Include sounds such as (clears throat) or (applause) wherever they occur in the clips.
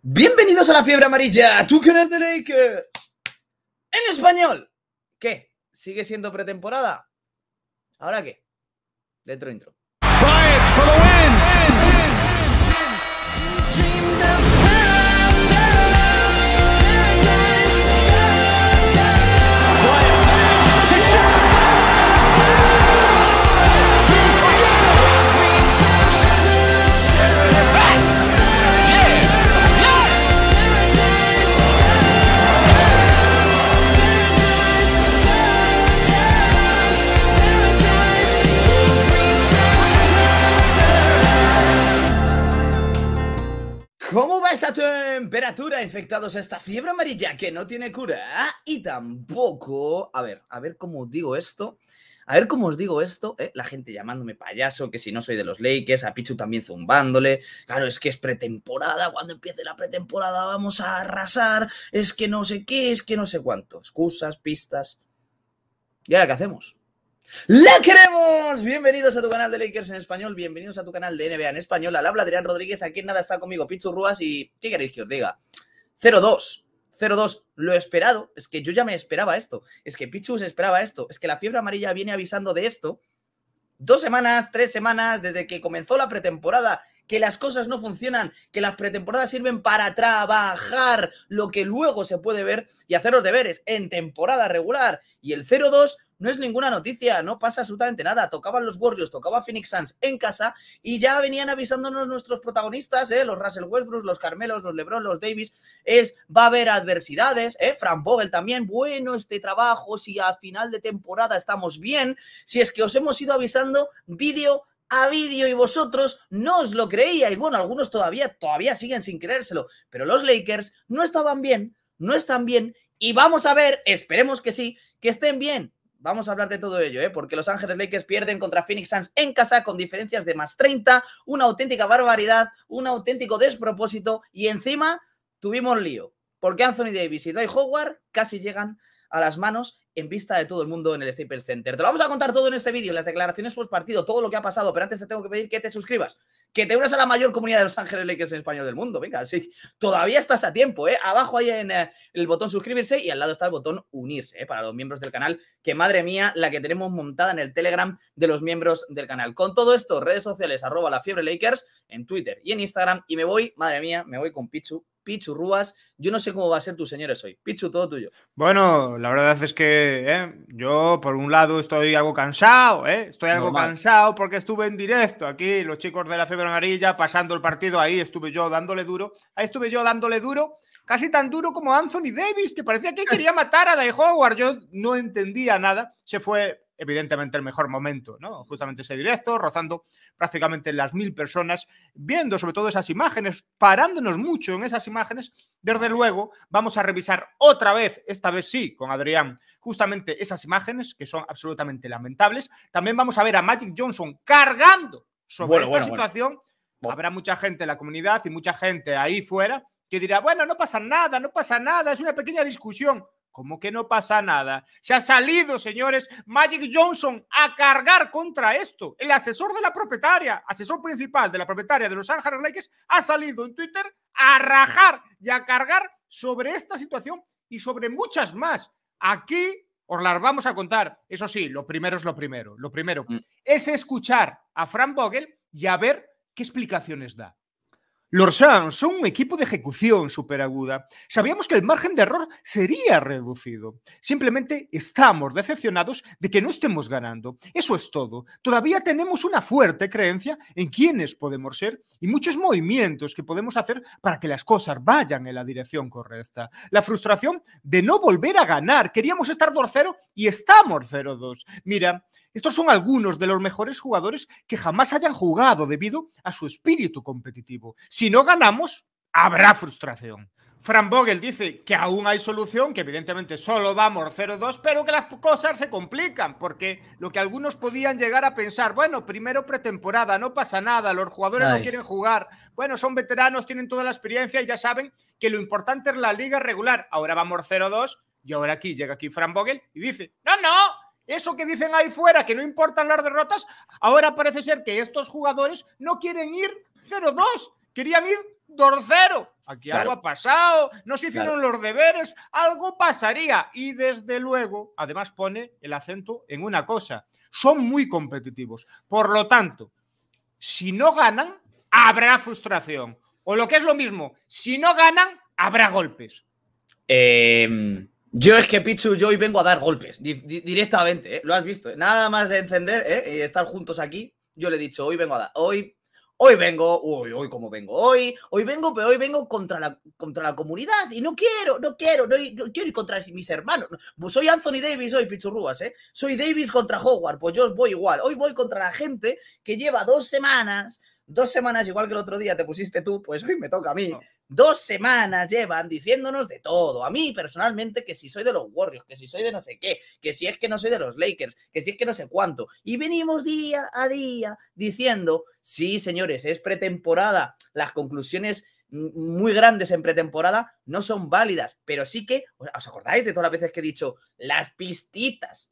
Bienvenidos a la fiebre amarilla, tu canal de Lakers en español. ¿Qué? ¿Sigue siendo pretemporada? ¿Ahora qué? Dentro intro. esa temperatura infectados a esta fiebre amarilla que no tiene cura y tampoco, a ver, a ver cómo digo esto, a ver cómo os digo esto, ¿eh? la gente llamándome payaso, que si no soy de los Lakers, a Pichu también zumbándole, claro, es que es pretemporada, cuando empiece la pretemporada vamos a arrasar, es que no sé qué, es que no sé cuánto, excusas, pistas. ¿Y ahora qué hacemos? ¡La queremos! Bienvenidos a tu canal de Lakers en español, bienvenidos a tu canal de NBA en español. Al habla Adrián Rodríguez, aquí en nada está conmigo Pichu Ruas y ¿qué queréis que os diga? 0-2, 0-2, lo esperado, es que yo ya me esperaba esto, es que Pichu se esperaba esto, es que la fiebre amarilla viene avisando de esto dos semanas, tres semanas, desde que comenzó la pretemporada, que las cosas no funcionan, que las pretemporadas sirven para trabajar lo que luego se puede ver y hacer los deberes en temporada regular. Y el 0-2 no es ninguna noticia, no pasa absolutamente nada. Tocaban los Warriors, tocaba Phoenix Suns en casa y ya venían avisándonos nuestros protagonistas, ¿eh? los Russell Westbrook, los Carmelos, los LeBron, los Davis. Es, va a haber adversidades, ¿eh? Fran Vogel también. Bueno, este trabajo, si a final de temporada estamos bien, si es que os hemos ido avisando vídeo a vídeo y vosotros no os lo creíais. Bueno, algunos todavía, todavía siguen sin creérselo, pero los Lakers no estaban bien, no están bien y vamos a ver, esperemos que sí, que estén bien. Vamos a hablar de todo ello, ¿eh? porque Los Ángeles Lakers pierden contra Phoenix Suns en casa con diferencias de más 30, una auténtica barbaridad, un auténtico despropósito y encima tuvimos lío, porque Anthony Davis y Dwight Howard casi llegan a las manos en vista de todo el mundo en el Staples Center. Te lo vamos a contar todo en este vídeo, las declaraciones por partido, todo lo que ha pasado, pero antes te tengo que pedir que te suscribas, que te unas a la mayor comunidad de Los Ángeles Lakers en español del mundo. Venga, sí, todavía estás a tiempo, ¿eh? Abajo hay en eh, el botón suscribirse y al lado está el botón unirse, ¿eh? Para los miembros del canal, que madre mía, la que tenemos montada en el Telegram de los miembros del canal. Con todo esto, redes sociales, arroba la fiebre Lakers en Twitter y en Instagram y me voy, madre mía, me voy con Pichu Pichu, Rúas. Yo no sé cómo va a ser tu señores hoy. Pichu, todo tuyo. Bueno, la verdad es que eh, yo, por un lado, estoy algo cansado, ¿eh? estoy algo cansado porque estuve en directo aquí, los chicos de la Fiebre Amarilla, pasando el partido ahí, estuve yo dándole duro. Ahí estuve yo dándole duro casi tan duro como Anthony Davis, que parecía que (laughs) quería matar a Dai Howard. Yo no entendía nada. Se fue evidentemente el mejor momento, ¿no? Justamente ese directo, rozando prácticamente las mil personas, viendo sobre todo esas imágenes, parándonos mucho en esas imágenes. Desde luego, vamos a revisar otra vez, esta vez sí, con Adrián, justamente esas imágenes que son absolutamente lamentables. También vamos a ver a Magic Johnson cargando sobre esta situación. Habrá mucha gente en la comunidad y mucha gente ahí fuera que dirá, bueno, no pasa nada, no pasa nada, es una pequeña discusión como que no pasa nada. Se ha salido, señores, Magic Johnson a cargar contra esto. El asesor de la propietaria, asesor principal de la propietaria de los Ángeles Lakers, ha salido en Twitter a rajar y a cargar sobre esta situación y sobre muchas más. Aquí os las vamos a contar. Eso sí, lo primero es lo primero. Lo primero mm. es escuchar a Frank Vogel y a ver qué explicaciones da. Los Suns son un equipo de ejecución superaguda. Sabíamos que el margen de error sería reducido. Simplemente estamos decepcionados de que no estemos ganando. Eso es todo. Todavía tenemos una fuerte creencia en quiénes podemos ser y muchos movimientos que podemos hacer para que las cosas vayan en la dirección correcta. La frustración de no volver a ganar. Queríamos estar 2-0 y estamos 0-2. Mira, estos son algunos de los mejores jugadores que jamás hayan jugado debido a su espíritu competitivo. Si no ganamos, habrá frustración. Fran Vogel dice que aún hay solución, que evidentemente solo vamos 0-2, pero que las cosas se complican, porque lo que algunos podían llegar a pensar, bueno, primero pretemporada, no pasa nada, los jugadores no quieren jugar, bueno, son veteranos, tienen toda la experiencia y ya saben que lo importante es la liga regular, ahora vamos 0-2 y ahora aquí llega aquí Fran Vogel y dice, no, no, eso que dicen ahí fuera, que no importan las derrotas, ahora parece ser que estos jugadores no quieren ir 0-2, querían ir 2-0. Aquí algo ha pasado, no se hicieron los deberes, algo pasaría. Y desde luego, además pone el acento en una cosa, son muy competitivos. Por lo tanto, si no ganan, habrá frustración. O lo que es lo mismo, si no ganan, habrá golpes. Em, yo es que Pichu, yo hoy vengo a dar golpes, directamente, ¿eh? lo has visto. ¿eh? Nada más de encender ¿eh? estar juntos aquí, yo le he dicho, hoy vengo a dar, hoy, hoy vengo, hoy, hoy como vengo, hoy, hoy vengo, pero hoy vengo contra la, contra la comunidad y no quiero, no quiero, no, quiero ir contra mis hermanos. pues Soy Anthony Davis hoy, rúas ¿eh? Soy Davis contra Howard, pues yo os voy igual. Hoy voy contra la gente que lleva dos semanas Dos semanas, igual que el otro día te pusiste tú, pues hoy me toca a mí. Dos semanas llevan diciéndonos de todo. A mí personalmente que si soy de los Warriors, que si soy de no sé qué, que si es que no soy de los Lakers, que si es que no sé cuánto. Y venimos día a día diciendo, sí señores, es pretemporada, las conclusiones muy grandes en pretemporada no son válidas, pero sí que, ¿os acordáis de todas las veces que he dicho las pistitas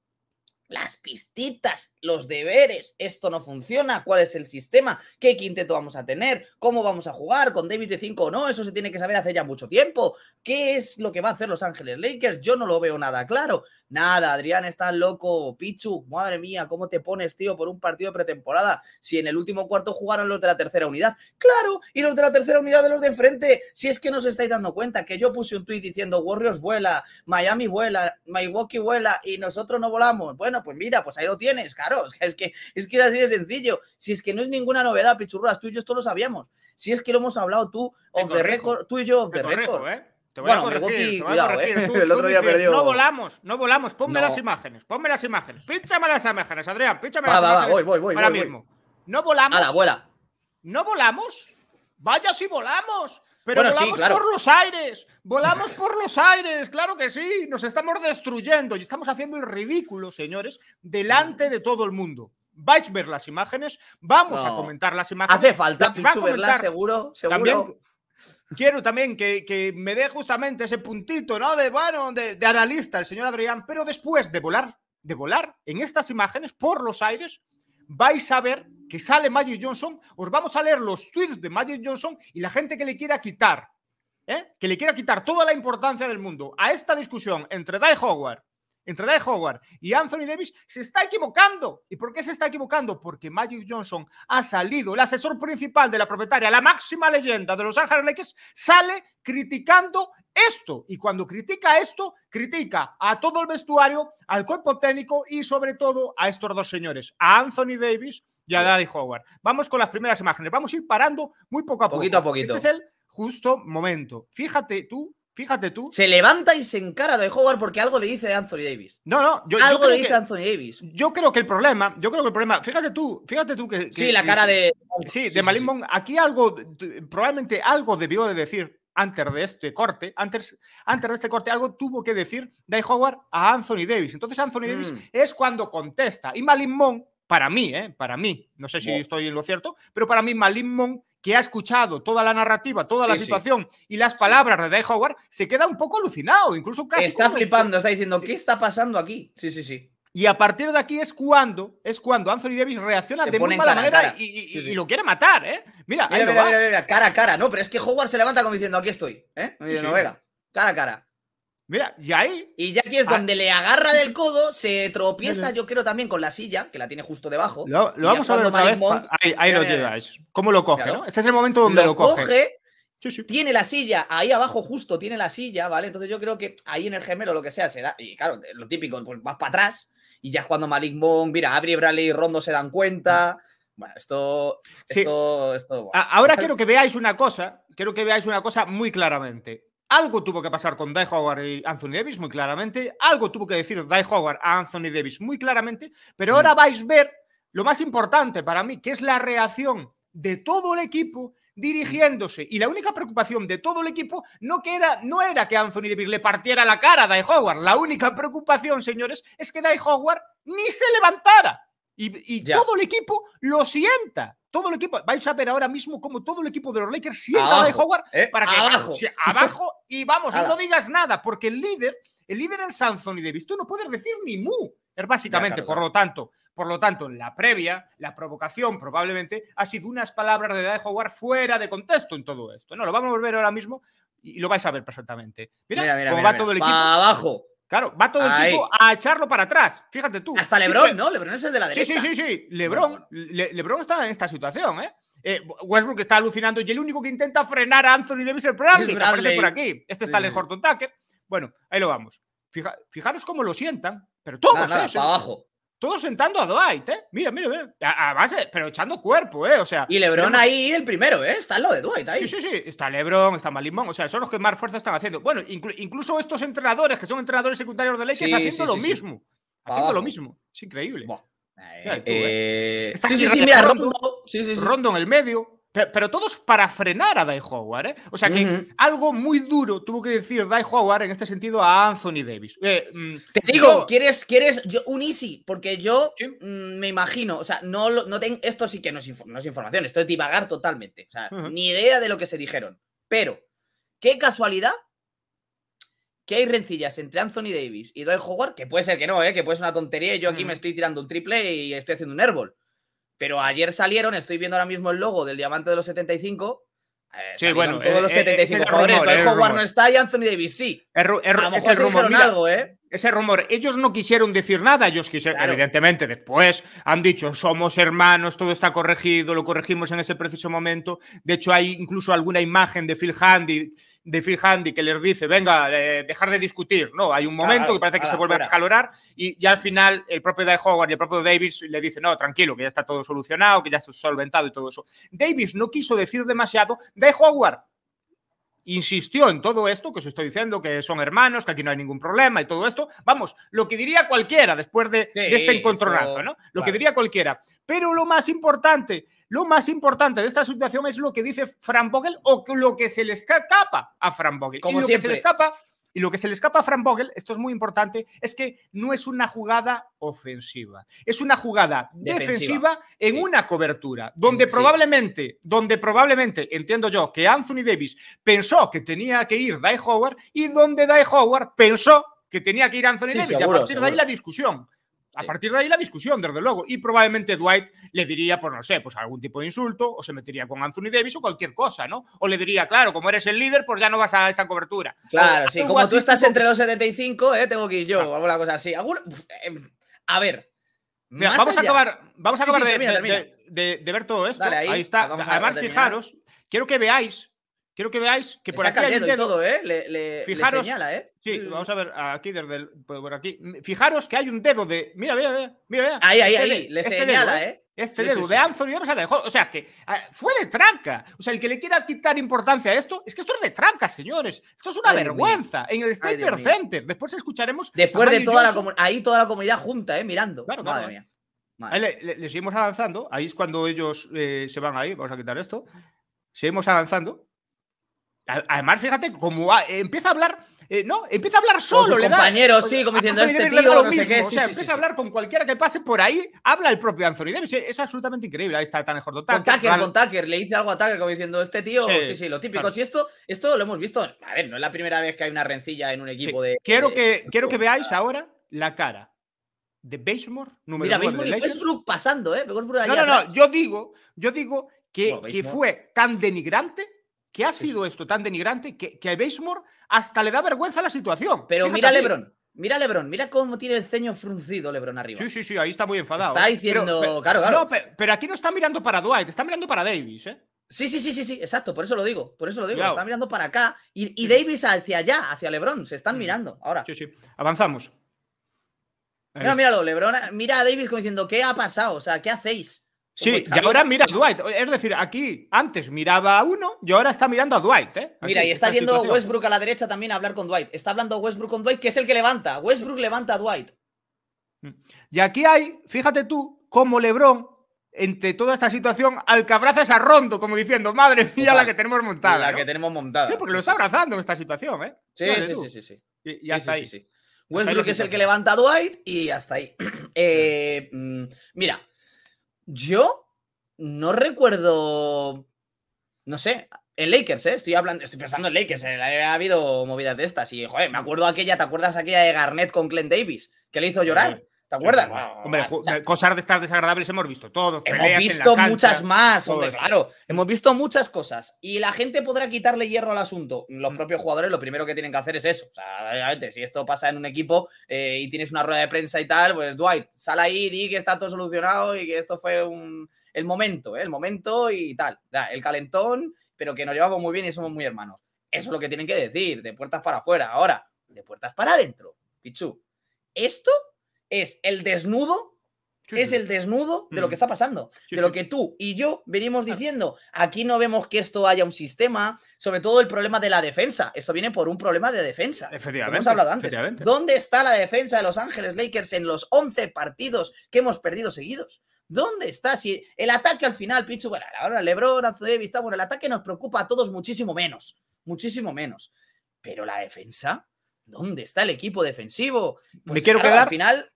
las pistitas, los deberes, esto no funciona, cuál es el sistema, qué quinteto vamos a tener, cómo vamos a jugar, con Davis de 5 o no, eso se tiene que saber hace ya mucho tiempo, qué es lo que va a hacer Los Ángeles Lakers, yo no lo veo nada claro. Nada, Adrián, estás loco. Pichu, madre mía, ¿cómo te pones, tío, por un partido de pretemporada? Si en el último cuarto jugaron los de la tercera unidad. Claro, y los de la tercera unidad de los de enfrente. Si es que no os estáis dando cuenta que yo puse un tuit diciendo Warriors vuela, Miami vuela, Milwaukee vuela y nosotros no volamos. Bueno, pues mira, pues ahí lo tienes, claro. (laughs) Es que es, que así de sencillo. Si es que no es ninguna novedad, Pichurras, tú y yo esto lo sabíamos. Si es que lo hemos hablado tú, off the record, tú y yo off the record. ¿eh? bueno, No volamos, no volamos. Ponme las imágenes, ponme las imágenes. Píchame las imágenes, Adrián, píchame las imágenes. Voy, voy, voy, ahora mismo. No volamos. A la abuela No volamos. Vaya si volamos. Pero volamos por los aires, volamos por los aires, claro que sí, nos estamos destruyendo y estamos haciendo el ridículo, señores, delante de todo el mundo. Vais a ver las imágenes, vamos a comentar las imágenes. Hace falta, verlas seguro, seguro. Quiero también que, me dé justamente ese puntito, ¿no? De, de, analista, el señor Adrián, pero después de volar, de volar en estas imágenes por los aires, vais a ver que sale Magic Johnson, os vamos a leer los tweets de Magic Johnson y la gente que le quiera quitar, ¿eh? que le quiera quitar toda la importancia del mundo a esta discusión entre Dai Howard entre Daddy Howard y Anthony Davis, se está equivocando. ¿Y por qué se está equivocando? Porque Magic Johnson ha salido, el asesor principal de la propietaria, la máxima leyenda de los Ángeles Lakers, sale criticando esto. Y cuando critica esto, critica a todo el vestuario, al cuerpo técnico y sobre todo a estos dos señores, a Anthony Davis y a Daddy Howard. Vamos con las primeras imágenes. Vamos a ir parando muy poco a poco. Poquito a poquito. Este es el justo momento. Fíjate tú Fíjate tú. Se levanta y se encara de Howard porque algo le dice de Anthony Davis. No, no, yo, algo le dice Anthony Davis. Yo creo que el problema, yo creo que el problema, fíjate tú, fíjate tú que. sí, la cara de. Sí, de Aquí algo, probablemente algo debió de decir antes de este corte, antes, antes de este corte, algo tuvo que decir de Howard a Anthony Davis. Entonces Anthony Davis mm. es cuando contesta. Y Mon para mí, eh, para mí, no sé si estoy en lo cierto, pero para mí Malimón que ha escuchado toda la narrativa, toda la situación y las palabras de Dave Howard, se queda un poco alucinado, incluso casi. Está flipando, está diciendo, ¿qué está pasando aquí? Sí, sí, sí. Y a partir de aquí es cuando, es cuando Anthony Davis reacciona de muy mala manera Y, lo quiere matar, ¿eh? Mira, mira, mira, cara a cara, ¿no? Pero es que Howard se levanta como diciendo, aquí estoy, ¿eh? no, venga, cara a cara. Mira, y ahí. Y ya aquí es ah. donde le agarra del codo, se tropieza, yo creo también con la silla, que la tiene justo debajo. Lo, vamos a ver ahí, lo lleváis. ¿Cómo lo coge? Este es el momento donde lo, coge. Tiene la silla, ahí abajo justo tiene la silla, ¿vale? Entonces yo creo que ahí en el gemelo lo que sea se da. Y claro, lo típico, pues vas para atrás y ya es cuando Malik Monk, mira, Abri, Bradley y Rondo se dan cuenta. Bueno, esto. Ahora quiero que veáis una cosa, quiero que veáis una cosa muy claramente. Algo tuvo que pasar con Dai Howard y Anthony Davis, muy claramente. Algo tuvo que decir Dai Howard a Anthony Davis, muy claramente. Pero ahora mm. vais a ver lo más importante para mí, que es la reacción de todo el equipo dirigiéndose. Y la única preocupación de todo el equipo no, era, no era que Anthony Davis le partiera la cara a Dai Howard. La única preocupación, señores, es que Dai Howard ni se levantara. Y, todo el equipo lo sienta. Todo el equipo. Vais a ver ahora mismo como todo el equipo de los Lakers sienta a Howard eh, para que abajo. abajo y vamos, no digas nada, porque el líder, el líder es Sanzoni Davis. Tú no puedes decir ni mu. Es básicamente, por lo tanto, por lo tanto, la previa, la provocación probablemente ha sido unas palabras de jugar Howard fuera de contexto en todo esto. No, lo vamos a volver ahora mismo y lo vais a ver perfectamente. Mira, cómo va todo el equipo. abajo, Claro, va todo el equipo tiempo a echarlo para atrás. Fíjate tú. Hasta Lebron, ¿no? Lebron es el de la derecha. Sí, sí, sí, sí. Lebron, Lebron está en esta situación, ¿eh? ¿eh? Westbrook está alucinando y el único que intenta frenar a Anthony Davis es Bradley, por aquí. Este está el Horton Tucker. Bueno, ahí lo vamos. Fija fijaros cómo lo sientan, pero todos. Nada, ¿eh? para abajo. Todo sentando a Dwight, ¿eh? Mira, mira, mira. A, pero echando cuerpo, ¿eh? O sea. Y Lebron ahí el primero, ¿eh? Está lo de Dwight ahí. Sí, sí, sí. Está Lebron, está Malimón. O sea, son los que más fuerza están haciendo. Bueno, incluso estos entrenadores, que son entrenadores secundarios de leche, están haciendo lo mismo. Haciendo lo mismo. Es increíble. Buah. Eh, eh sí, sí, sí, mira, Rondo, Rondo en el medio. Pero, todos para frenar a Dai Howard, ¿eh? O sea que algo muy duro tuvo que decir Dai Howard en este sentido a Anthony Davis. Eh, mm, te digo, ¿quieres, quieres un easy? Porque yo mm, me imagino, o sea, no, no tengo esto sí que no es, información, esto es divagar totalmente. O sea, ni idea de lo que se dijeron. Pero, qué casualidad que hay rencillas entre Anthony Davis y Dwight Howard, que puede ser que no, ¿eh? que puede ser una tontería y yo aquí me estoy tirando un triple y estoy haciendo un árbol. Pero ayer salieron, estoy viendo ahora mismo el logo del Diamante de los 75. Eh, sí, bueno, todos eh, los 75 eh, Rumor, no está y Anthony Davis sí. rumor. algo, ¿eh? Ese rumor. Ellos no quisieron decir nada. Ellos quisieron, evidentemente, después han dicho somos hermanos, todo está corregido, lo corregimos en ese preciso momento. De hecho, hay incluso alguna imagen de Phil Handy de Phil Handy que les dice, venga, eh, dejar de discutir, ¿no? Hay un momento que parece que se vuelve a calorar y ya al final el propio Dai Howard y el propio Davis le dicen, no, tranquilo, que ya está todo solucionado, que ya está solventado y todo eso. Davis no quiso decir demasiado, Dai Howard insistió en todo esto, que os estoy diciendo, que son hermanos, que aquí no hay ningún problema y todo esto. Vamos, lo que diría cualquiera después de, de este encontronazo, ¿no? Lo que diría cualquiera. Pero lo más importante lo más importante de esta situación es lo que dice Frank Vogel o lo que se le escapa a Frank Vogel. Como y lo que se le escapa y lo que se le escapa a Frank Vogel, esto es muy importante, es que no es una jugada ofensiva, es una jugada defensiva, en una cobertura, donde probablemente, donde probablemente, entiendo yo, que Anthony Davis pensó que tenía que ir Dai Howard y donde Dai Howard pensó que tenía que ir Anthony Davis. y a partir de ahí la discusión. A partir de ahí la discusión, desde luego. Y probablemente Dwight le diría, pues no sé, pues algún tipo de insulto, o se metería con Anthony Davis o cualquier cosa, ¿no? O le diría, claro, como eres el líder, pues ya no vas a esa cobertura. Claro, sí, como tú estás entre los 75, eh, tengo que ir yo, o alguna cosa así. Em, a ver. vamos, a acabar, vamos a acabar de, ver todo esto. ahí, está. Además, fijaros, quiero que veáis Quiero que veáis que por aquí. todo, ¿eh? Le, fijaros, señala, ¿eh? Sí, vamos a ver aquí, desde el, pues, por aquí. Mm, fijaros que hay un dedo de. Mira, mira, mira. ahí, ahí, este ahí. Le este señala, ¿eh? ¿eh? Este dedo de Anthony la O sea, que ah, fue de tranca. O sea, el que le quiera quitar importancia a esto, es que esto es de tranca, señores. Esto es una vergüenza. En el State Center. Después escucharemos. Después de toda la ahí toda la comunidad junta, ¿eh? Mirando. Claro, Madre Ahí le, seguimos avanzando. Ahí es cuando ellos eh, se van ahí. Vamos a quitar esto. Seguimos avanzando. Además, fíjate, cómo ah, empieza a hablar, eh, no, empieza a hablar solo. Con sus compañeros, sí, como diciendo este tío, no empieza a hablar con cualquiera que pase por ahí, habla el propio Anthony Davis. Eh, es absolutamente increíble. Ahí está tan mejor Con Tucker, con Tucker, le dice algo a Tucker, como diciendo, este tío, sí, sí, lo típico. Si esto, esto lo hemos visto, a ver, no es la primera vez que hay una rencilla en un equipo de. Quiero, que, quiero que veáis ahora la cara de Basemore, número Mira, Basemore y Westbrook pasando, ¿eh? no, no, no, yo digo, yo digo que, que fue tan denigrante ¿Qué ha sido esto tan denigrante que, que a Basemore hasta le da vergüenza la situación. Pero mira a Lebron, mira Lebron, mira cómo tiene el ceño fruncido Lebron arriba. Sí, sí, sí, ahí está muy enfadado. Está ¿eh? diciendo, claro, claro. pero, aquí no está mirando para Dwight, está mirando para Davis, ¿eh? Sí, sí, sí, sí, sí, exacto, por eso lo digo, por eso lo digo, está mirando para acá y, Davis hacia allá, hacia Lebron, se están mm. mirando ahora. Sí, sí, avanzamos. Mira, míralo, Lebron, mira a Davis como diciendo, ¿qué ha pasado? O sea, ¿qué hacéis? Sí, y ahora mira a Dwight. Es decir, aquí antes miraba a uno y ahora está mirando a Dwight. ¿eh? mira, y está viendo Westbrook a la derecha también a hablar con Dwight. Está hablando Westbrook con Dwight, que es el que levanta. Westbrook levanta a Dwight. Mm. Y aquí hay, fíjate tú, cómo Lebron, entre toda esta situación, al que es a Rondo, como diciendo, madre mía, la que tenemos montada. La que tenemos montada. Sí, porque lo está abrazando en esta situación, ¿eh? Sí, sí, sí, sí, sí, Y, hasta Westbrook es el que levanta a Dwight y hasta ahí. (clears throat) Eh, mm, mira. Yo no recuerdo. No sé, el Lakers, ¿eh? Estoy, hablando, estoy pensando en Lakers. Eh, ha habido movidas de estas. Y, joder, me acuerdo aquella, ¿te acuerdas aquella de Garnett con Glenn Davis? Que le hizo llorar. ¿Te acuerdas? hombre, eh, cosas de estas desagradables hemos visto todos. Hemos visto muchas más, hombre, claro. Hemos visto muchas cosas. Y la gente podrá quitarle hierro al asunto. Los mm. propios jugadores lo primero que tienen que hacer es eso. O sea, obviamente, si esto pasa en un equipo eh, y tienes una rueda de prensa y tal, pues Dwight, sal ahí, di que está todo solucionado y que esto fue un, el momento, ¿eh? el momento y tal. El calentón, pero que nos llevamos muy bien y somos muy hermanos. Eso es lo que tienen que decir, de puertas para afuera. Ahora, de puertas para adentro, Pichu. Esto es el desnudo es el desnudo de lo que mm. está pasando, de lo que tú y yo venimos diciendo. Aquí no vemos que esto haya un sistema, sobre todo el problema de la defensa. Esto viene por un problema de defensa. Efectivamente. Hemos hablado antes. ¿Dónde está la defensa de Los Ángeles Lakers en los 11 partidos que hemos perdido seguidos? ¿Dónde está? Si el ataque al final, Pichu, bueno, ahora LeBron, de está bueno, el ataque nos preocupa a todos muchísimo menos, muchísimo menos. Pero la defensa, ¿dónde está el equipo defensivo? Pues, Me quiero al final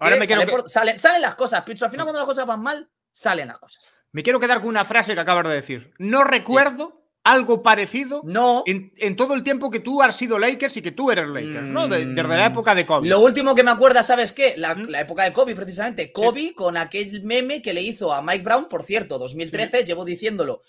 Ahora me salen las cosas, Picho. Al final, cuando las cosas van mal, salen las cosas. Me quiero quedar con una frase que acabas de decir. No recuerdo algo parecido En, todo el tiempo que tú has sido Lakers y que tú eres Lakers, ¿no? desde la mm. época de Kobe. Lo último que me acuerda, ¿sabes qué? La, ¿Mm? época de Kobe, precisamente. Kobe con aquel meme que le hizo a Mike Brown, por cierto, 2013, llevo diciéndolo.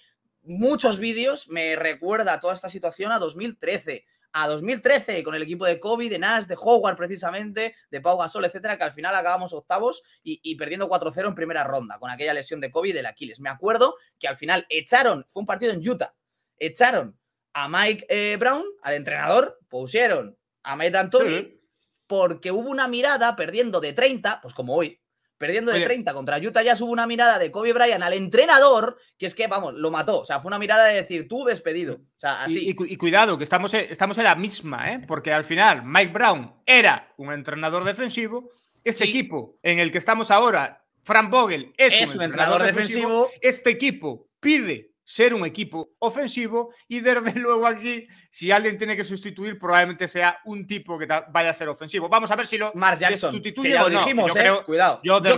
Muchos vídeos me recuerda toda esta situación a 2013 a 2013 con el equipo de Kobe, de Nash, de Howard precisamente, de Pau Gasol, etcétera, que al final acabamos octavos y, perdiendo 4-0 en primera ronda con aquella lesión de Kobe del Aquiles. Me acuerdo que al final echaron, fue un partido en Utah, echaron a Mike eh, Brown, al entrenador, pusieron a Matt Anthony porque hubo una mirada perdiendo de 30, pues como hoy, perdiendo de 30 contra Utah ya hubo una mirada de Kobe Bryant al entrenador, que es que, vamos, lo mató. O sea, fue una mirada de decir, tú despedido. O sea, así. Y, cuidado, que estamos, estamos en la misma, ¿eh? porque al final Mike Brown era un entrenador defensivo. Ese equipo en el que estamos ahora, Frank Vogel, es, un, entrenador, defensivo. Este equipo pide ser un equipo ofensivo y desde luego aquí, si alguien tiene que sustituir, probablemente sea un tipo que vaya a ser ofensivo. Vamos a ver si lo sustituye dijimos, yo creo, ¿eh? que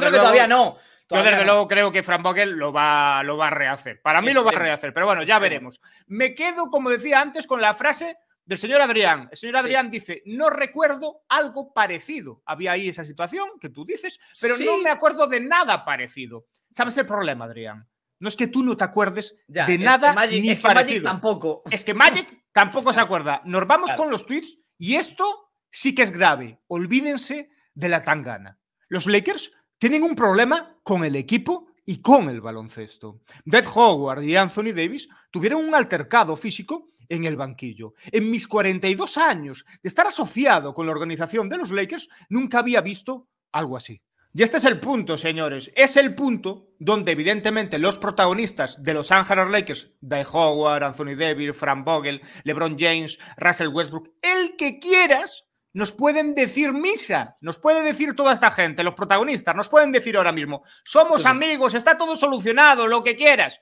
todavía no. yo desde luego creo que Frank Bogle lo va, lo va a rehacer. Para mí lo va a rehacer, pero bueno, ya veremos. Me quedo, como decía antes, con la frase del señor Adrián. El señor Adrián dice, no recuerdo algo parecido. Había ahí esa situación que tú dices, pero no me acuerdo de nada parecido. ¿Sabes el problema, Adrián? No es que tú no te acuerdes de nada ni Magic tampoco. Es que Magic (laughs) tampoco se acuerda. Nos vamos con los tweets y esto sí que es grave. Olvídense de la tangana. Los Lakers tienen un problema con el equipo y con el baloncesto. Death Howard y Anthony Davis tuvieron un altercado físico en el banquillo. En mis 42 años de estar asociado con la organización de los Lakers, nunca había visto algo así. Y este es el punto, señores. Es el punto donde, evidentemente, los protagonistas de los Angeles Lakers, Dai Howard, Anthony Davis, Frank Vogel, LeBron James, Russell Westbrook, el que quieras, nos pueden decir misa, nos puede decir toda esta gente, los protagonistas, nos pueden decir ahora mismo, somos amigos, está todo solucionado, lo que quieras.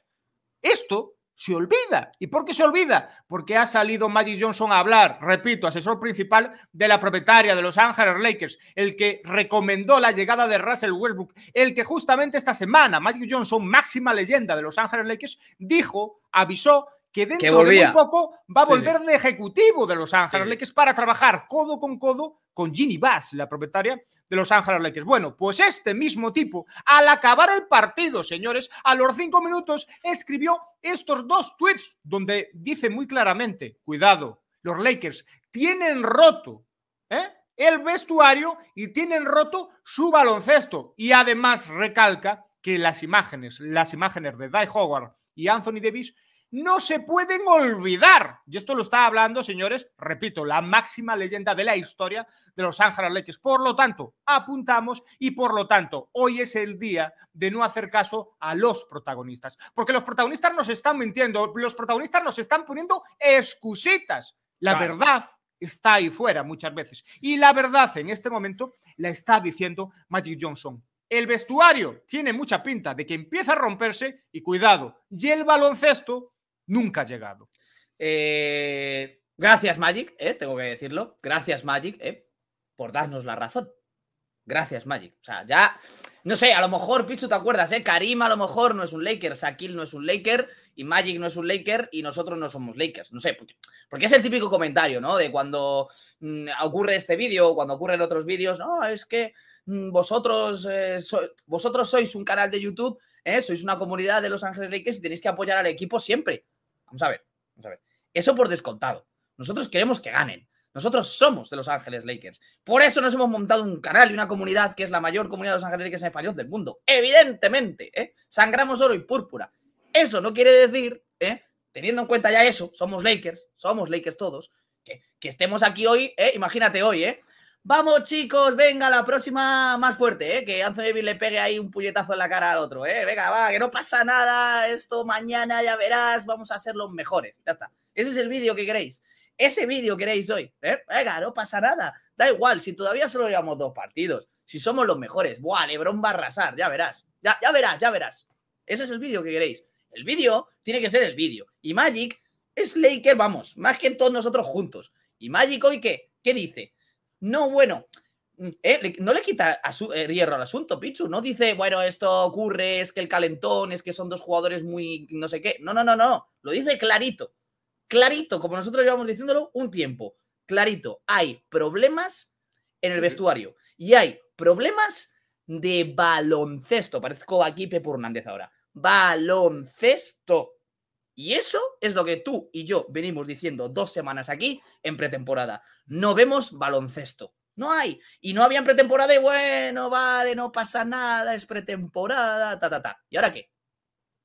Esto se olvida. ¿Y por qué se olvida? Porque ha salido Magic Johnson a hablar, repito, asesor principal de la propietaria de los Ángeles Lakers, el que recomendó la llegada de Russell Westbrook, el que justamente esta semana, Magic Johnson, máxima leyenda de los Ángeles Lakers, dijo, avisó que dentro de muy poco va a volver de ejecutivo de los Ángeles Lakers para trabajar codo con codo con Ginny Bass, la propietaria de Los Ángeles Lakers. Bueno, pues este mismo tipo, al acabar el partido, señores, a los cinco minutos, escribió estos dos tweets donde dice muy claramente, cuidado, los Lakers tienen roto ¿eh? el vestuario y tienen roto su baloncesto. Y además recalca que las imágenes, las imágenes de Dai Howard y Anthony Davis no se pueden olvidar. Y esto lo está hablando, señores, repito, la máxima leyenda de la historia de los Ángeles Lakers. Por lo tanto, apuntamos y por lo tanto, hoy es el día de no hacer caso a los protagonistas. Porque los protagonistas nos están mintiendo, los protagonistas nos están poniendo excusitas. La verdad está ahí fuera muchas veces. Y la verdad en este momento la está diciendo Magic Johnson. El vestuario tiene mucha pinta de que empieza a romperse y cuidado. Y el baloncesto Nunca ha llegado. Eh, gracias, Magic, eh, tengo que decirlo. Gracias, Magic, eh, por darnos la razón. Gracias, Magic. O sea, ya, no sé, a lo mejor, Pichu, ¿te acuerdas? Eh? Karim a lo mejor no es un Laker, Sakil no es un Laker, y Magic no es un Laker, y nosotros no somos Lakers. No sé, pues, porque es el típico comentario, ¿no? De cuando mm, ocurre este vídeo, o cuando ocurren otros vídeos, no, es que mm, vosotros, vosotros sois un canal de YouTube, sois una comunidad de Los Ángeles Lakers y tenéis que apoyar al equipo siempre. Vamos a ver, vamos a ver. Eso por descontado. Nosotros queremos que ganen. Nosotros somos de Los Ángeles Lakers. Por eso nos hemos montado un canal y una comunidad que es la mayor comunidad de Los Ángeles Lakers en español del mundo. Evidentemente, ¿eh? sangramos oro y púrpura. Eso no quiere decir, ¿eh? teniendo en cuenta ya eso, somos Lakers, somos Lakers todos, que, estemos aquí hoy, ¿eh? imagínate hoy, ¿eh? Vamos, chicos, venga, la próxima más fuerte, ¿eh? que Anthony Davis le pegue ahí un puñetazo en la cara al otro. ¿eh? Venga, va, que no pasa nada, esto mañana ya verás, vamos a ser los mejores. Ya está. Ese es el vídeo que queréis. Ese vídeo queréis hoy. ¿eh? Venga, no pasa nada. Da igual, si todavía solo llevamos dos partidos, si somos los mejores. Buah, Lebron va a arrasar, ya verás. Ya, ya verás, ya verás. Ese es el vídeo que queréis. El vídeo tiene que ser el vídeo. Y Magic es Laker, vamos, más que todos nosotros juntos. ¿Y Magic hoy qué? ¿Qué dice? No, bueno. Mm, eh, no le quita eh, hierro al asunto, Pichu. No dice, bueno, esto ocurre, es que el calentón, es que son dos jugadores muy no sé qué. No, no, no, no. Lo dice clarito. Clarito, como nosotros llevamos diciéndolo un tiempo. Clarito. Hay problemas en el vestuario y hay problemas de baloncesto. Parezco aquí Pepe Hernández ahora. Baloncesto. Y eso es lo que tú y yo venimos diciendo dos semanas aquí en pretemporada. No vemos baloncesto. No hay. Y no había en pretemporada y bueno, vale, no pasa nada, es pretemporada, ta, ta, ta. ¿Y ahora qué?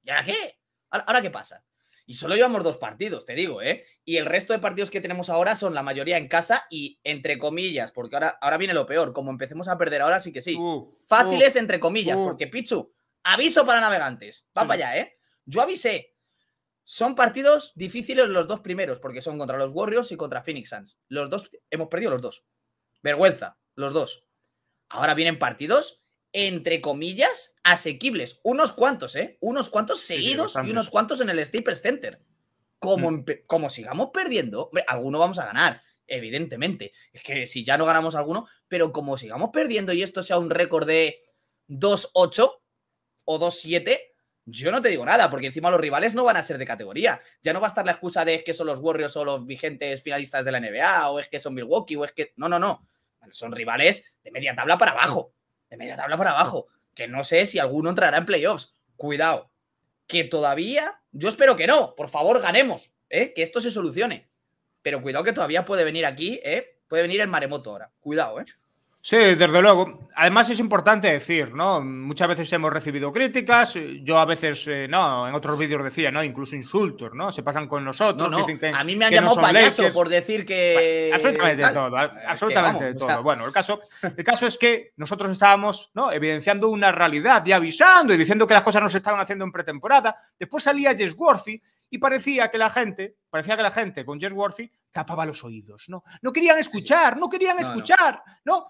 ¿Y ahora qué? ¿Ahora qué pasa? Y solo llevamos dos partidos, te digo, ¿eh? Y el resto de partidos que tenemos ahora son la mayoría en casa y entre comillas, porque ahora, ahora viene lo peor. Como empecemos a perder ahora, sí que sí. Uh, fácil Fáciles, uh, entre comillas, uh. porque Pichu, aviso para navegantes. Va para allá, ¿eh? Yo avisé son partidos difíciles los dos primeros, porque son contra los Warriors y contra Phoenix Suns. Los dos, hemos perdido los dos. Vergüenza, los dos. Ahora vienen partidos, entre comillas, asequibles. Unos cuantos, ¿eh? Unos cuantos seguidos y unos cuantos en el Staples Center. Como, mm. como sigamos perdiendo, hombre, alguno vamos a ganar, evidentemente. Es que si ya no ganamos alguno, pero como sigamos perdiendo y esto sea un récord de 2-8 o 2-7, yo no te digo nada, porque encima los rivales no van a ser de categoría. Ya no va a estar la excusa de es que son los Warriors o los vigentes finalistas de la NBA, o es que son Milwaukee, o es que. No, no, no. Son rivales de media tabla para abajo. De media tabla para abajo. Que no sé si alguno entrará en playoffs. Cuidado. Que todavía. Yo espero que no. Por favor, ganemos. ¿eh? Que esto se solucione. Pero cuidado que todavía puede venir aquí, ¿eh? Puede venir el maremoto ahora. Cuidado, ¿eh? Sí, desde luego. Además es importante decir, ¿no? Muchas veces hemos recibido críticas, yo a veces, eh, no, en otros vídeos decía, ¿no? Incluso insultos, ¿no? Se pasan con nosotros. a mí me han llamado payaso por decir que... absolutamente de todo, absolutamente todo. Bueno, el caso, el caso es que nosotros estábamos, ¿no? Evidenciando una realidad y avisando y diciendo que las cosas no se estaban haciendo en pretemporada. Después salía Jess Worthy y parecía que la gente, parecía que la gente con Jess Worthy tapaba los oídos, ¿no? No querían escuchar, no querían escuchar, ¿no?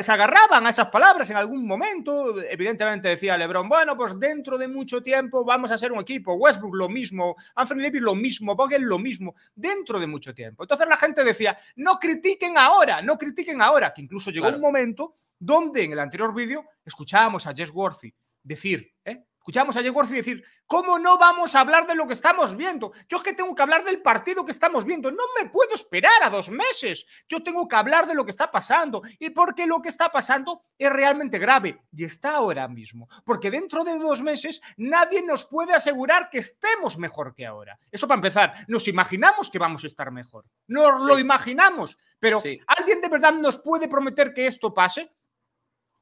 se agarraban a esas palabras en algún momento. Evidentemente decía LeBron, bueno, pues dentro de mucho tiempo vamos a ser un equipo. Westbrook lo mismo, Anthony Davis lo mismo, Vogel lo mismo, dentro de mucho tiempo. Entonces la gente decía, no critiquen ahora, no critiquen ahora, que incluso llegó un momento donde en el anterior vídeo escuchábamos a Jess Worthy decir, ¿eh? Escuchamos a y decir, ¿cómo no vamos a hablar de lo que estamos viendo? Yo es que tengo que hablar del partido que estamos viendo. No me puedo esperar a dos meses. Yo tengo que hablar de lo que está pasando. Y porque lo que está pasando es realmente grave. Y está ahora mismo. Porque dentro de dos meses nadie nos puede asegurar que estemos mejor que ahora. Eso para empezar. Nos imaginamos que vamos a estar mejor. Nos lo imaginamos. Pero ¿alguien de verdad nos puede prometer que esto pase?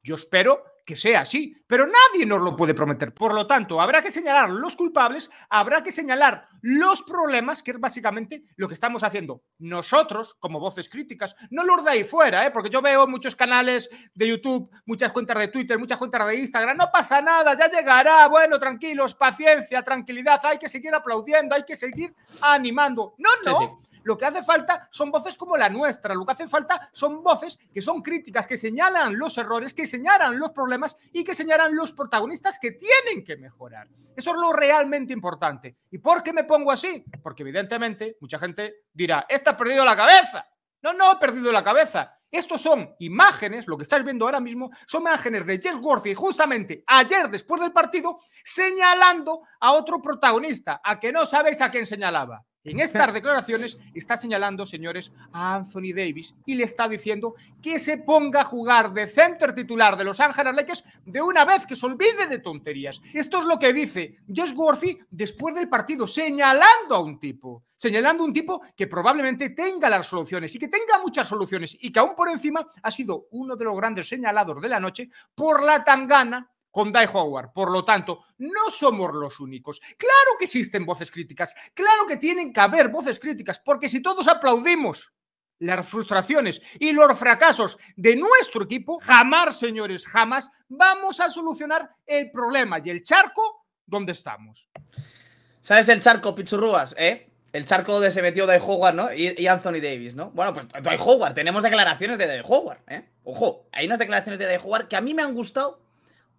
Yo espero que sea así, pero nadie nos lo puede prometer. Por lo tanto, habrá que señalar los culpables, habrá que señalar los problemas, que es básicamente lo que estamos haciendo nosotros como voces críticas. No los de ahí fuera, ¿eh? porque yo veo muchos canales de YouTube, muchas cuentas de Twitter, muchas cuentas de Instagram. No pasa nada, ya llegará. Bueno, tranquilos, paciencia, tranquilidad. Hay que seguir aplaudiendo, hay que seguir animando. No, no. Lo que hace falta son voces como la nuestra, lo que hace falta son voces que son críticas, que señalan los errores, que señalan los problemas y que señalan los protagonistas que tienen que mejorar. Eso es lo realmente importante. ¿Y por qué me pongo así? Porque evidentemente mucha gente dirá, esta ha perdido la cabeza. No, no, he perdido la cabeza. Estos son imágenes, lo que estáis viendo ahora mismo, son imágenes de Jess Worthy justamente ayer después del partido señalando a otro protagonista, a que no sabéis a quién señalaba. En estas declaraciones está señalando, señores, a Anthony Davis y le está diciendo que se ponga a jugar de center titular de Los Ángeles Lakers de una vez, que se olvide de tonterías. Esto es lo que dice Josh Worthy después del partido, señalando a un tipo, señalando a un tipo que probablemente tenga las soluciones y que tenga muchas soluciones y que aún por encima ha sido uno de los grandes señalados de la noche por la tangana con Dai Howard. Por lo tanto, no somos los únicos. Claro que existen voces críticas, claro que tienen que haber voces críticas, porque si todos aplaudimos las frustraciones y los fracasos de nuestro equipo, jamás, señores, jamás vamos a solucionar el problema y el charco donde estamos. ¿Sabes el charco, Pichurrúas, eh? El charco donde se metió Dai Howard, ¿no? Y, Anthony Davis, ¿no? Bueno, pues Dai Howard, tenemos declaraciones de Dai Howard, ¿eh? Ojo, hay unas declaraciones de Dai Howard que a mí me han gustado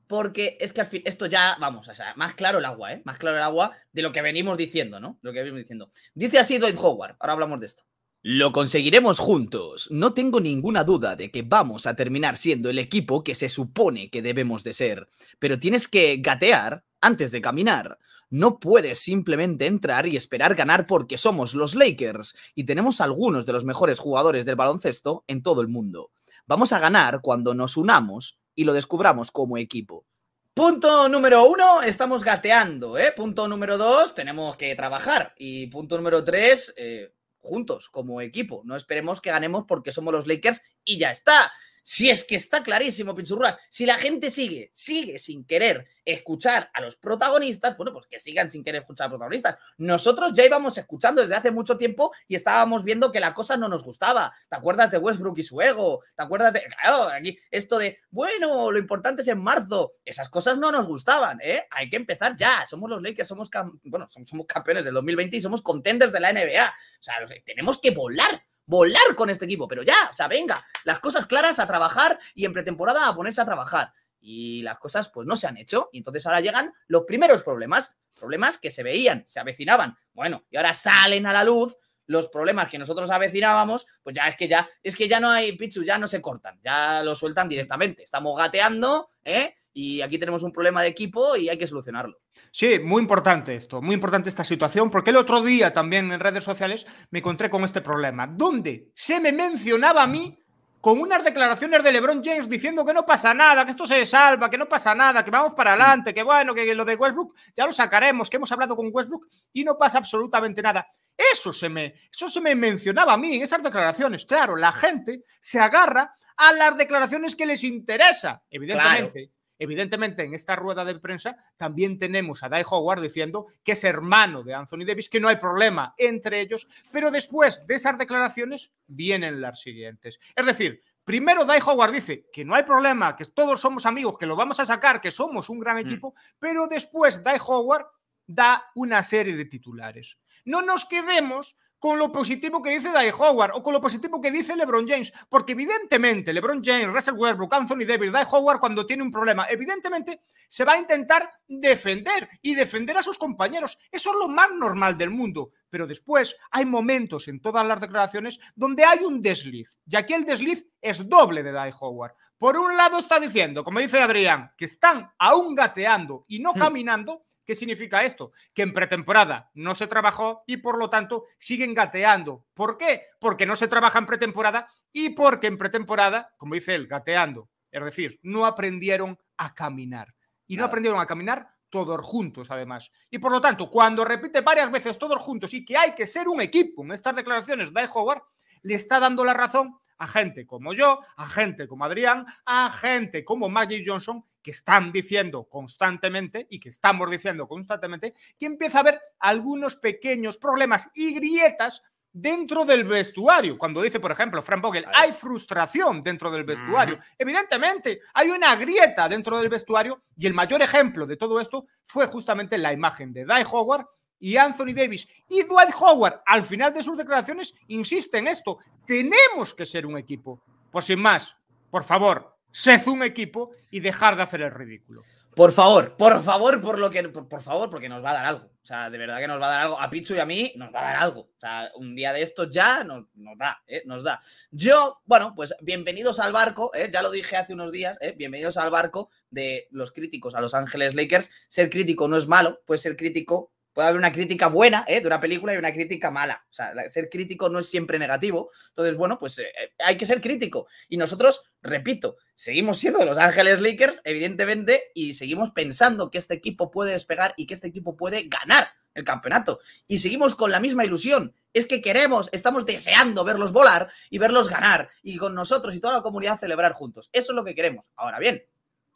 porque es que al fin, esto ya, vamos, o sea, más claro el agua, ¿eh? Más claro el agua de lo que venimos diciendo, ¿no? lo que venimos diciendo. Dice así Dwight Howard, ahora hablamos de esto. Lo conseguiremos juntos. No tengo ninguna duda de que vamos a terminar siendo el equipo que se supone que debemos de ser. Pero tienes que gatear antes de caminar. No puedes simplemente entrar y esperar ganar porque somos los Lakers y tenemos algunos de los mejores jugadores del baloncesto en todo el mundo. Vamos a ganar cuando nos unamos y lo descubramos como equipo. Punto número uno, estamos gateando, ¿eh? Punto número dos, tenemos que trabajar. Y punto número tres, eh, juntos, como equipo. No esperemos que ganemos porque somos los Lakers y ya está. Si es que está clarísimo, Pinchurruas, si la gente sigue, sigue sin querer escuchar a los protagonistas, bueno, pues que sigan sin querer escuchar a los protagonistas. Nosotros ya íbamos escuchando desde hace mucho tiempo y estábamos viendo que la cosa no nos gustaba. ¿Te acuerdas de Westbrook y su ego? ¿Te acuerdas de, claro, aquí esto de, bueno, lo importante es en marzo? Esas cosas no nos gustaban, ¿eh? Hay que empezar ya. Somos los Lakers, somos, bueno, somos campeones del 2020 y somos contenders de la NBA. O sea, tenemos que volar volar con este equipo, pero ya, o sea, venga, las cosas claras a trabajar y en pretemporada a ponerse a trabajar. Y las cosas pues no se han hecho y entonces ahora llegan los primeros problemas, problemas que se veían, se avecinaban. Bueno, y ahora salen a la luz los problemas que nosotros avecinábamos, pues ya es que ya, es que ya no hay Pichu, ya no se cortan, ya lo sueltan directamente. Estamos gateando, ¿eh? y aquí tenemos un problema de equipo y hay que solucionarlo. Sí, muy importante esto, muy importante esta situación, porque el otro día también en redes sociales me encontré con este problema, donde se me mencionaba a mí con unas declaraciones de LeBron James diciendo que no pasa nada, que esto se salva, que no pasa nada, que vamos para adelante, que bueno, que lo de Westbrook ya lo sacaremos, que hemos hablado con Westbrook y no pasa absolutamente nada. Eso se me, eso se me mencionaba a mí en esas declaraciones. Claro, la gente se agarra a las declaraciones que les interesa, evidentemente. Evidentemente, en esta rueda de prensa también tenemos a Dai Howard diciendo que es hermano de Anthony Davis, que no hay problema entre ellos, pero después de esas declaraciones vienen las siguientes. Es decir, Primero, Dai Howard dice que no hay problema, que todos somos amigos, que lo vamos a sacar, que somos un gran mm. equipo, pero después Dai Howard da una serie de titulares. No nos quedemos con lo positivo que dice Dai Howard o con lo positivo que dice LeBron James, porque evidentemente LeBron James, Russell Westbrook, Anthony Davis, Dai Howard cuando tiene un problema, evidentemente se va a intentar defender y defender a sus compañeros. Eso es lo más normal del mundo, pero después hay momentos en todas las declaraciones donde hay un desliz, y aquí el desliz es doble de Dai Howard. Por un lado está diciendo, como dice Adrián, que están aún gateando y no hmm. caminando, ¿Qué significa esto? Que en pretemporada no se trabajó y por lo tanto siguen gateando. ¿Por qué? Porque no se trabaja en pretemporada y porque en pretemporada, como dice él, gateando. Es decir, no aprendieron a caminar. Y no aprendieron a caminar todos juntos, además. Y por lo tanto, cuando repite varias veces todos juntos y que hay que ser un equipo en estas declaraciones de Howard, le está dando la razón a gente como yo, a gente como Adrián, a gente como Maggie Johnson, que están diciendo constantemente y que estamos diciendo constantemente que empieza a haber algunos pequeños problemas y grietas dentro del vestuario. Cuando dice, por ejemplo, Frank Vogel, hay frustración dentro del vestuario. Evidentemente, hay una grieta dentro del vestuario y el mayor ejemplo de todo esto fue justamente la imagen de Dai Howard y Anthony Davis y Dwight Howard al final de sus declaraciones insiste en esto. Tenemos que ser un equipo. Pues sin más, por favor, sed un equipo y dejar de hacer el ridículo. Por favor, por favor, por lo que por, favor, porque nos va a dar algo. O sea, de verdad que nos va a dar algo. A Pichu y a mí nos va a dar algo. O sea, un día de esto ya nos, da, eh, nos da. Yo, bueno, pues bienvenidos al barco, eh, ya lo dije hace unos días, eh, bienvenidos al barco de los críticos a Los Ángeles Lakers. Ser crítico no es malo, pues ser crítico puede haber una crítica buena ¿eh? de una película y una crítica mala. O sea, ser crítico no es siempre negativo. Entonces, bueno, pues eh, eh, hay que ser crítico. Y nosotros, repito, seguimos siendo de Los Ángeles Lakers, evidentemente, y seguimos pensando que este equipo puede despegar y que este equipo puede ganar el campeonato. Y seguimos con la misma ilusión. Es que queremos, estamos deseando verlos volar y verlos ganar y con nosotros y toda la comunidad celebrar juntos. Eso es lo que queremos. Ahora bien,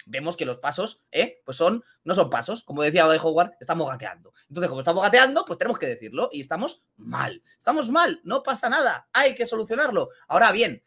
vemos que los pasos, ¿eh? Pues son, no son pasos. Como decía de Howard, estamos gateando. Entonces, como estamos gateando, pues tenemos que decirlo y estamos mal. Estamos mal, no pasa nada, hay que solucionarlo. Ahora bien,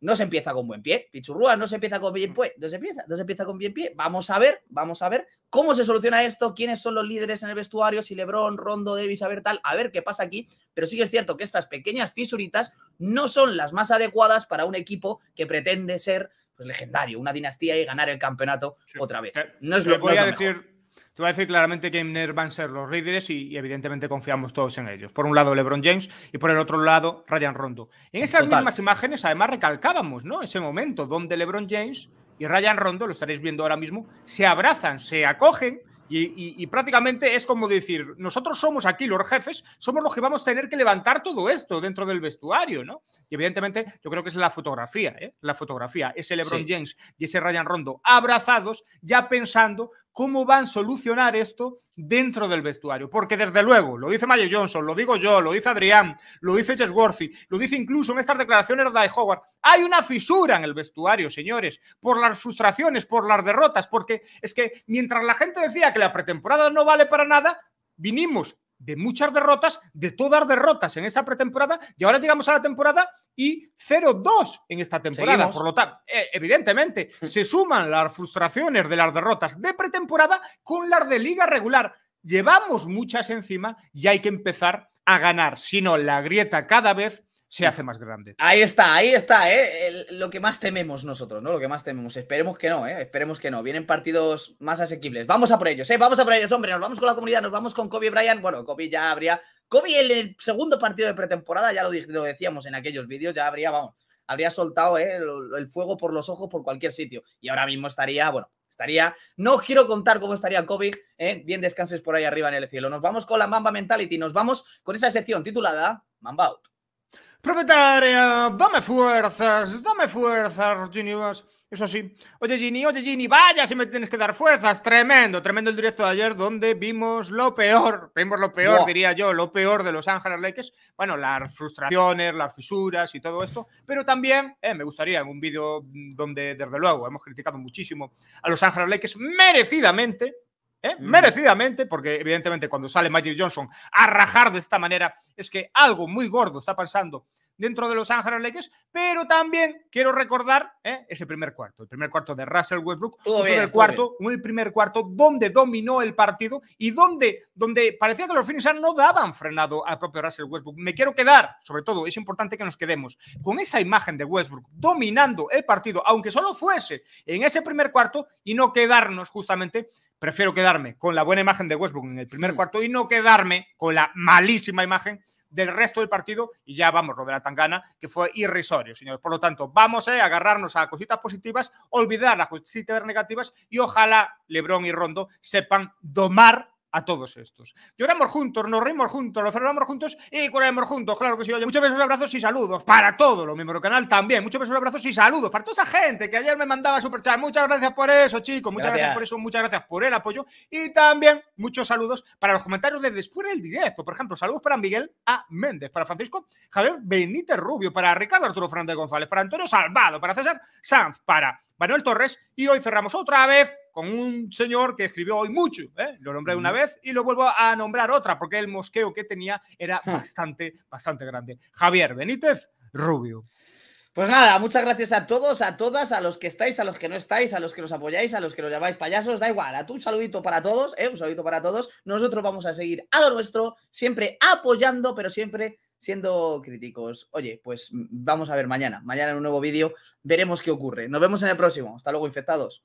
no se empieza con buen pie. Pichurrúa no se empieza con bien mm. pie. No se empieza, no se empieza con bien pie. Vamos a ver, vamos a ver cómo se soluciona esto, quiénes son los líderes en el vestuario, si Lebron, Rondo, Davis, a ver tal, a ver qué pasa aquí. Pero sí que es cierto que estas pequeñas fisuritas no son las más adecuadas para un equipo que pretende ser pues, legendario, una dinastía y ganar el campeonato otra vez. Te, eh, no eh, voy a decir, Te voy a decir claramente que enner van a ser los líderes y, evidentemente confiamos todos en ellos. Por un lado LeBron James y por el otro lado Ryan Rondo. En esas mismas imágenes además recalcábamos, ¿no? Ese momento donde LeBron James y Ryan Rondo, lo estaréis viendo ahora mismo, se abrazan, se acogen y, y, prácticamente es como decir, nosotros somos aquí los jefes, somos los que vamos a tener que levantar todo esto dentro del vestuario, ¿no? Y evidentemente yo creo que es la fotografía, ¿eh? la fotografía, ese LeBron James y ese Ryan Rondo abrazados, ya pensando cómo van a solucionar esto dentro del vestuario. Porque desde luego, lo dice Mayo Johnson, lo digo yo, lo dice Adrián, lo dice Chesworthy, lo dice incluso en estas declaraciones de Howard, hay una fisura en el vestuario, señores, por las frustraciones, por las derrotas, porque es que mientras la gente decía que la pretemporada no vale para nada, vinimos de muchas derrotas, de todas derrotas en esa pretemporada, y ahora llegamos a la temporada y 0-2 en esta temporada. Por lo tanto, eh, evidentemente, (laughs) se suman las frustraciones de las derrotas de pretemporada con las de liga regular. Llevamos muchas encima y hay que empezar a ganar, si no, la grieta cada vez se hace más grande. Ahí está, ahí está, ¿eh? lo que más tememos nosotros, ¿no? Lo que más tememos. Esperemos que no, ¿eh? Esperemos que no. Vienen partidos más asequibles. Vamos a por ellos, ¿eh? Vamos a por ellos, hombre. Nos vamos con la comunidad, nos vamos con Kobe Bryant. Bueno, Kobe ya habría. Kobe en el segundo partido de pretemporada, ya lo, decíamos en aquellos vídeos, ya habría, vamos, habría soltado ¿eh? el, fuego por los ojos por cualquier sitio. Y ahora mismo estaría, bueno, estaría. No quiero contar cómo estaría Kobe. ¿eh? Bien descanses por ahí arriba en el cielo. Nos vamos con la Mamba Mentality. Nos vamos con esa sección titulada Mamba Out. Propietaria, dame fuerzas, dame fuerzas, Ginny Eso sí. Oye, Ginny, oye, Ginny, vaya si me tienes que dar fuerzas. Tremendo, tremendo el directo de ayer donde vimos lo peor. Vimos lo peor, diría yo, lo peor de Los Ángeles Lakers. Bueno, las frustraciones, las fisuras y todo esto. Pero también eh, me gustaría en un vídeo donde, desde luego, hemos criticado muchísimo a Los Ángeles Lakers merecidamente ¿eh? merecidamente, porque evidentemente cuando sale Magic Johnson a rajar de esta manera, es que algo muy gordo está pasando dentro de los Ángeles Lakers, pero también quiero recordar ¿eh? ese primer cuarto, el primer cuarto de Russell Westbrook, un, primer cuarto, un primer cuarto donde dominó el partido y donde, donde parecía que los Phoenix no daban frenado al propio Russell Westbrook. Me quiero quedar, sobre todo, es importante que nos quedemos con esa imagen de Westbrook dominando el partido, aunque solo fuese en ese primer cuarto y no quedarnos justamente prefiero quedarme con la buena imagen de Westbrook en el primer mm. cuarto y no quedarme con la malísima imagen del resto del partido y ya vamos, lo de la tangana, que fue irrisorio, señores. Por lo tanto, vamos eh, a agarrarnos a cositas positivas, olvidar las cositas negativas y ojalá Lebron y Rondo sepan domar a todos estos. Lloramos juntos, nos reímos juntos, lo celebramos juntos y corremos juntos, claro que sí. Oye, muchos besos, abrazos y saludos para todos los miembros del canal también. Muchos besos, abrazos y saludos para toda esa gente que ayer me mandaba superchat. Muchas gracias por eso, chicos. Muchas gracias. por eso, muchas gracias por el apoyo. Y también muchos saludos para los comentarios de después del directo. Por ejemplo, saludos para Miguel A. Méndez, para Francisco Javier Benítez Rubio, para Ricardo Arturo Fernández González, para Antonio Salvado, para César Sanz, para Manuel Torres. Y hoy cerramos otra vez con un señor que escribió hoy mucho. ¿eh? Lo nombré una vez y lo vuelvo a nombrar otra porque el mosqueo que tenía era bastante, bastante grande. Javier Benítez Rubio. Pues nada, muchas gracias a todos, a todas, a los que estáis, a los que no estáis, a los que nos apoyáis, a los que nos llamáis payasos, da igual, a tu un saludito para todos, ¿eh? un saludito para todos. Nosotros vamos a seguir a lo nuestro, siempre apoyando, pero siempre siendo críticos. Oye, pues mm, vamos a ver mañana. Mañana en un nuevo vídeo veremos qué ocurre. Nos vemos en el próximo. Hasta luego, infectados.